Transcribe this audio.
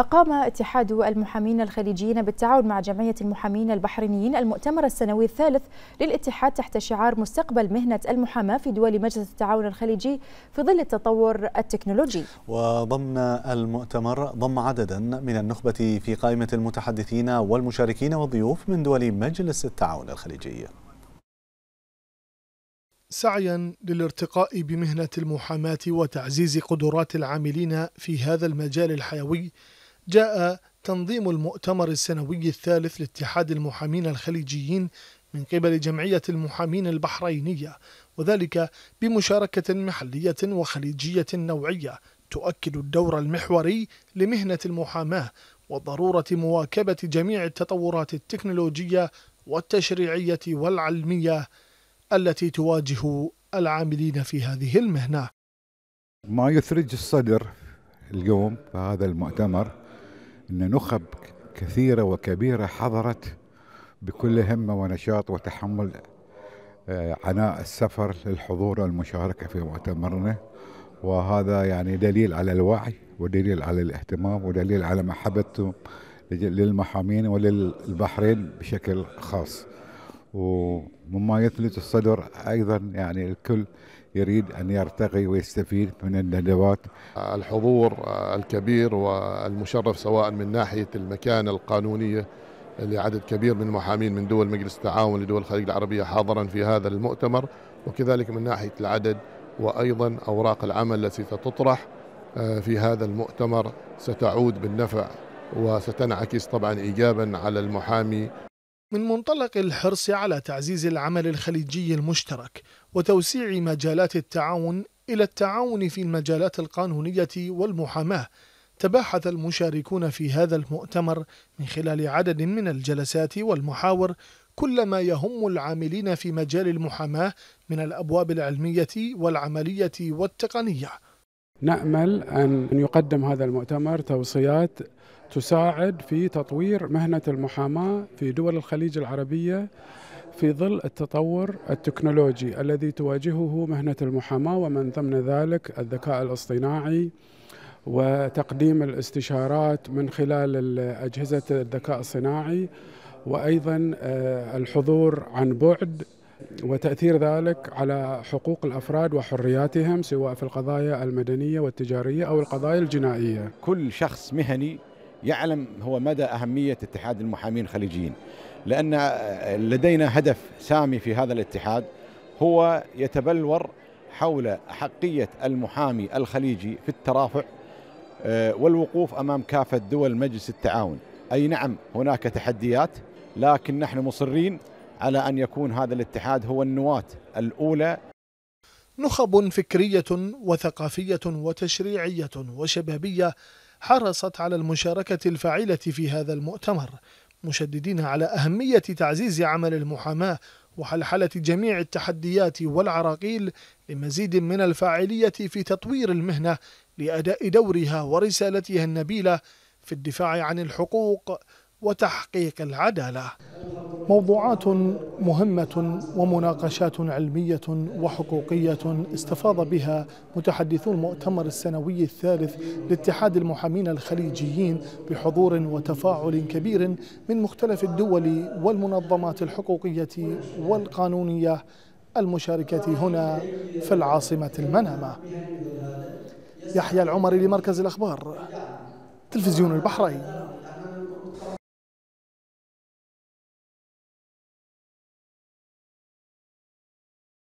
أقام اتحاد المحامين الخليجيين بالتعاون مع جمعية المحامين البحرينيين المؤتمر السنوي الثالث للاتحاد تحت شعار مستقبل مهنة المحاماة في دول مجلس التعاون الخليجي في ظل التطور التكنولوجي وضمن المؤتمر ضم عددا من النخبة في قائمة المتحدثين والمشاركين والضيوف من دول مجلس التعاون الخليجي سعيا للارتقاء بمهنه المحاماه وتعزيز قدرات العاملين في هذا المجال الحيوي جاء تنظيم المؤتمر السنوي الثالث لاتحاد المحامين الخليجيين من قبل جمعية المحامين البحرينية وذلك بمشاركة محلية وخليجية نوعية تؤكد الدور المحوري لمهنة المحاماة وضرورة مواكبة جميع التطورات التكنولوجية والتشريعية والعلمية التي تواجه العاملين في هذه المهنة ما يثرج الصدر اليوم في هذا المؤتمر ان نخب كثيره وكبيره حضرت بكل همه ونشاط وتحمل آه، عناء السفر للحضور والمشاركه في مؤتمرنا وهذا يعني دليل على الوعي ودليل على الاهتمام ودليل على محبتهم للمحامين وللبحرين بشكل خاص ومما يثلج الصدر ايضا يعني الكل يريد ان يرتقي ويستفيد من الندوات. الحضور الكبير والمشرف سواء من ناحيه المكانه القانونيه لعدد كبير من المحامين من دول مجلس التعاون لدول الخليج العربيه حاضرا في هذا المؤتمر وكذلك من ناحيه العدد وايضا اوراق العمل التي ستطرح آه، في هذا المؤتمر ستعود بالنفع وستنعكس طبعا ايجابا على المحامي من منطلق الحرص على تعزيز العمل الخليجي المشترك وتوسيع مجالات التعاون إلى التعاون في المجالات القانونية والمحاماة تباحث المشاركون في هذا المؤتمر من خلال عدد من الجلسات والمحاور كل ما يهم العاملين في مجال المحاماة من الأبواب العلمية والعملية والتقنية نأمل أن يقدم هذا المؤتمر توصيات تساعد في تطوير مهنة المحاماة في دول الخليج العربية في ظل التطور التكنولوجي الذي تواجهه مهنة المحاماة ومن ضمن ذلك الذكاء الاصطناعي وتقديم الاستشارات من خلال أجهزة الذكاء الصناعي وأيضا آه، الحضور عن بعد وتأثير ذلك على حقوق الأفراد وحرياتهم سواء في القضايا المدنية والتجارية أو القضايا الجنائية كل شخص مهني يعلم هو مدى أهمية اتحاد المحامين الخليجيين لأن آه، لدينا هدف سامي في هذا الاتحاد هو يتبلور حول أحقية المحامي الخليجي في الترافع آه، والوقوف أمام كافة دول مجلس التعاون أي نعم هناك تحديات لكن نحن مصرين على أن يكون هذا الاتحاد هو النواة الأولى نخب فكرية وثقافية وتشريعية وشبابية حرصت على المشاركة الفاعلة في هذا المؤتمر مشددين على أهمية تعزيز عمل المحاماة وحلحلة جميع التحديات والعراقيل لمزيد من الفاعلية في تطوير المهنة لأداء دورها ورسالتها النبيلة في الدفاع عن الحقوق وتحقيق العدالة موضوعات مهمة ومناقشات علمية وحقوقية استفاض بها متحدثو المؤتمر السنوي الثالث لاتحاد المحامين الخليجيين بحضور وتفاعل كبير من مختلف الدول والمنظمات الحقوقية والقانونية المشاركة هنا في العاصمة المنامة يحيى العمري لمركز الأخبار تلفزيون البحرين